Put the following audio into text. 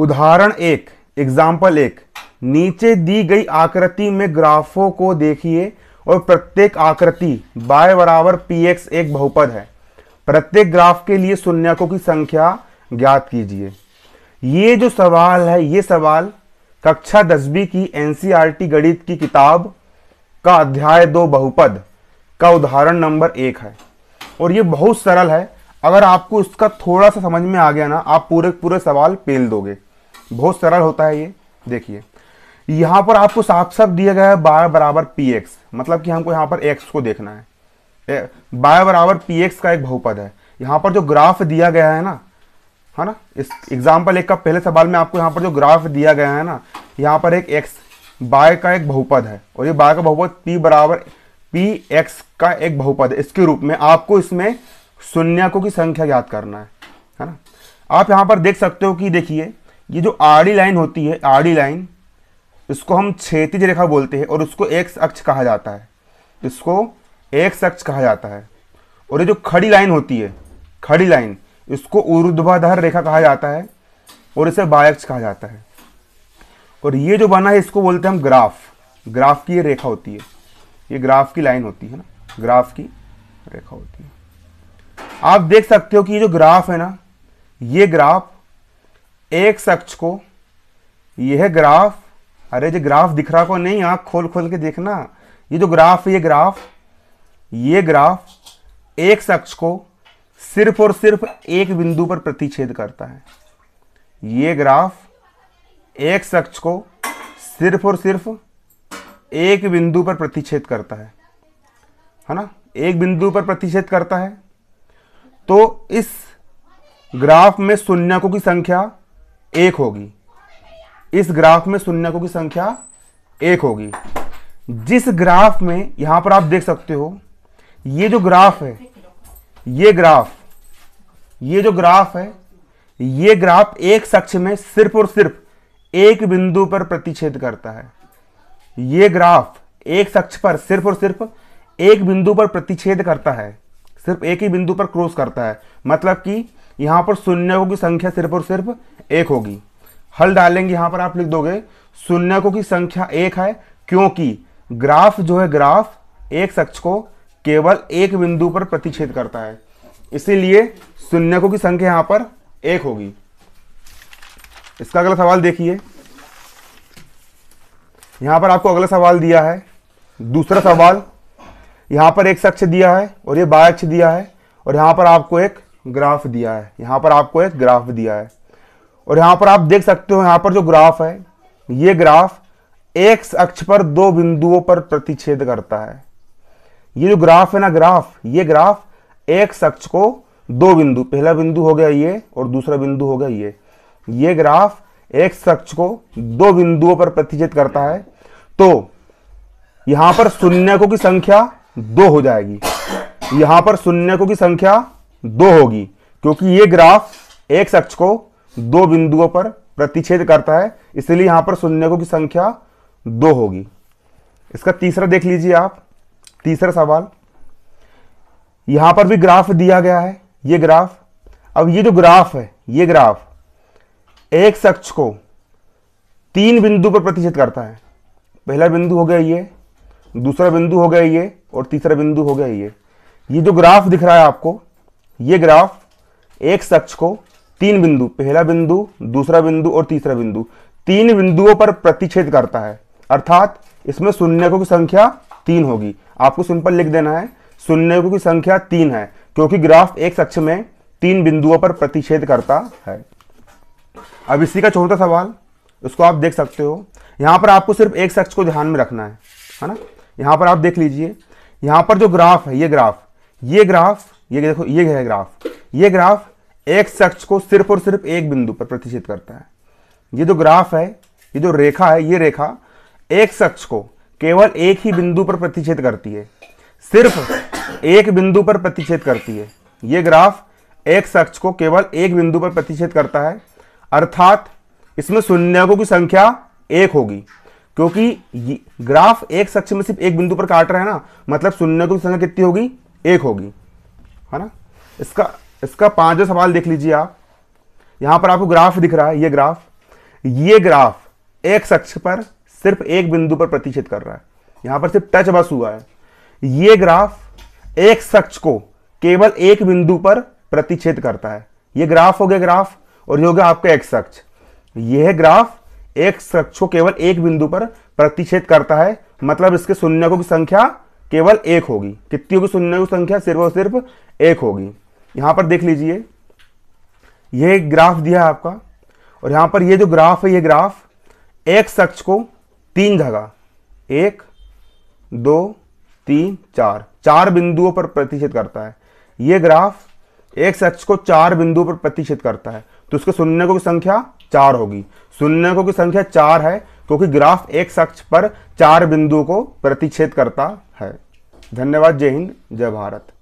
उदाहरण एक एग्जाम्पल एक नीचे दी गई आकृति में ग्राफों को देखिए और प्रत्येक आकृति बाय बराबर पी एक्स एक बहुपद है प्रत्येक ग्राफ के लिए शून्यकों की संख्या ज्ञात कीजिए ये जो सवाल है ये सवाल कक्षा दसवीं की एनसीईआरटी e गणित की किताब का अध्याय दो बहुपद का उदाहरण नंबर एक है और ये बहुत सरल है अगर आपको इसका थोड़ा सा समझ में आ गया ना आप पूरे पूरे सवाल पेल दोगे बहुत सरल होता है ये देखिए यहाँ पर आपको साफ साफ दिया गया है बाय बराबर पी एक्स मतलब कि हमको यहाँ पर एक्स को देखना है बाय बराबर पी एक्स का एक बहुपद है यहाँ पर जो ग्राफ दिया गया है ना है ना इस एग्जाम्पल एक का पहले सवाल में आपको यहाँ पर जो ग्राफ दिया गया है ना यहाँ पर एक एक्स बाय का एक बहुपद है और ये बाय का बहुपद पी बराबर पी एक्स का एक बहुपद है इसके रूप में आपको इसमें शून्यकों की संख्या ज्ञात करना है है ना आप यहाँ पर देख सकते हो कि देखिए ये जो आड़ी लाइन होती है आड़ी लाइन इसको हम क्षेत्रीय रेखा बोलते हैं और उसको एक्स अक्ष कहा जाता है इसको एक्स अक्ष कहा जाता है और ये जो खड़ी लाइन होती है खड़ी लाइन इसको ऊर्ध्वाधार रेखा कहा जाता है और इसे बायक्ष कहा जाता है और ये जो बना है इसको बोलते हैं हम ग्राफ ग्राफ की ये रेखा होती है ये ग्राफ की लाइन होती है ना ग्राफ की रेखा होती है आप देख सकते हो कि ये जो ग्राफ है ना ये ग्राफ एक शख्स को यह ग्राफ अरे जो ग्राफ दिख रहा को नहीं आप खोल खोल के देखना ये जो ग्राफ ये ग्राफ ये ग्राफ एक शख्स को सिर्फ और सिर्फ एक बिंदु पर प्रतिच्छेद करता है ये ग्राफ एक शख्स को सिर्फ और सिर्फ एक बिंदु पर प्रतिच्छेद करता है है ना एक बिंदु पर प्रतिच्छेद करता है तो इस ग्राफ में शून्यकों की संख्या एक होगी इस ग्राफ में शून्यकों की संख्या एक होगी जिस ग्राफ में यहां पर आप देख सकते हो ये जो ग्राफ है ये ग्राफ ये जो ग्राफ है ये ग्राफ एक सक्ष में सिर्फ और सिर्फ एक बिंदु पर प्रतिच्छेद करता है ये ग्राफ एक सक्ष पर सिर्फ और सिर्फ एक बिंदु पर प्रतिच्छेद करता है सिर्फ एक ही बिंदु पर क्रॉस करता है मतलब कि यहाँ पर शून्यकों की संख्या सिर्फ और सिर्फ एक होगी हल डालेंगे यहाँ पर आप लिख दोगे शून्यकों की संख्या एक है क्योंकि ग्राफ जो है ग्राफ एक शख्स को केवल एक बिंदु पर प्रतिच्छेद करता है इसीलिए शून्यकों की संख्या यहाँ पर एक होगी इसका अगला सवाल देखिए यहाँ पर आपको अगला सवाल दिया है दूसरा सवाल यहां पर एक अक्ष दिया है और ये अक्ष दिया है और यहां पर आपको एक ग्राफ दिया है यहां पर आपको एक ग्राफ दिया है और यहां पर आप देख सकते हो यहां पर जो ग्राफ है ये ग्राफ एक अक्ष पर दो बिंदुओं पर प्रतिच्छेद करता है ये जो ग्राफ है ना ग्राफ ये ग्राफ एक अक्ष को दो बिंदु पहला बिंदु हो गया ये और दूसरा बिंदु हो गया ये ये ग्राफ एक अक्ष को दो बिंदुओं पर प्रतिच्छेद करता है तो यहां पर शून्यकों की संख्या दो हो जाएगी यहां पर शून्यकों की संख्या दो होगी क्योंकि ये ग्राफ एक अक्ष को दो बिंदुओं पर प्रतिच्छेद करता है इसलिए यहां पर शून्यकों की संख्या दो होगी इसका तीसरा देख लीजिए आप तीसरा सवाल यहां पर भी ग्राफ दिया गया है ये ग्राफ अब ये जो ग्राफ है ये ग्राफ एक अक्ष को तीन बिंदु पर प्रतिच्छेद करता है पहला बिंदु हो गया ये दूसरा बिंदु हो गया ये और तीसरा बिंदु हो गया ये ये जो ग्राफ दिख रहा है आपको ये ग्राफ एक अक्ष को तीन बिंदु पहला बिंदु दूसरा बिंदु और तीसरा बिंदु तीन बिंदुओं पर प्रतिच्छेद करता है अर्थात इसमें शून्यकों की संख्या तीन होगी आपको सिंपल लिख देना है शून्यकों की संख्या तीन है क्योंकि ग्राफ एक अक्ष में तीन बिंदुओं पर प्रतिच्छेद करता है अब इसी का छोटा सवाल उसको आप देख सकते हो यहां पर आपको सिर्फ एक शख्स को ध्यान में रखना है है ना यहां पर आप देख लीजिए यहां पर जो ग्राफ है ये ग्राफ ये ग्राफ ये देखो ये है ग्राफ ये ग्राफ एक शख्स को सिर्फ और सिर्फ एक बिंदु पर प्रतिष्ठित करता है ये जो ग्राफ है ये जो रेखा है ये रेखा एक शख्स को केवल एक ही बिंदु पर प्रतिच्छेद करती है सिर्फ एक बिंदु पर प्रतिच्छेद करती है ये ग्राफ एक शख्स को केवल एक बिंदु पर प्रतिच्छेद करता है अर्थात इसमें शून्यकों की संख्या एक होगी क्योंकि ग्राफ एक सक्ष में सिर्फ एक बिंदु पर काट रहा है ना मतलब शून्य की संख्या कितनी होगी एक होगी है ना इसका इसका पांचवा सवाल देख लीजिए आप यहां पर आपको ग्राफ दिख रहा है ये ग्राफ ये ग्राफ एक सक्ष पर सिर्फ एक बिंदु पर प्रतिशत कर रहा है यहां पर सिर्फ टच बस हुआ है ये ग्राफ एक सक्ष को केवल एक बिंदु पर प्रतिच्छेद करता है ये ग्राफ हो गया ग्राफ और ये हो गया आपका एक सक्ष यह ग्राफ एक कक्ष को केवल एक बिंदु पर प्रतिच्छेद करता है मतलब इसके शून्यकों की संख्या केवल एक होगी कितनी की शून्यकों की संख्या सिर्फ और सिर्फ एक होगी यहां पर देख लीजिए ये ग्राफ दिया है आपका और यहां पर यह जो ग्राफ है यह ग्राफ एक शख्स को तीन जगह एक दो तीन चार चार बिंदुओं पर प्रतिशत करता है यह ग्राफ एक शख्स को चार बिंदुओं पर प्रतिशत करता है तो उसके शून्यकों की संख्या चार होगी शून्यकों की संख्या चार है क्योंकि ग्राफ एक सक्ष पर चार बिंदुओं को प्रतिच्छेद करता है धन्यवाद जय हिंद जय भारत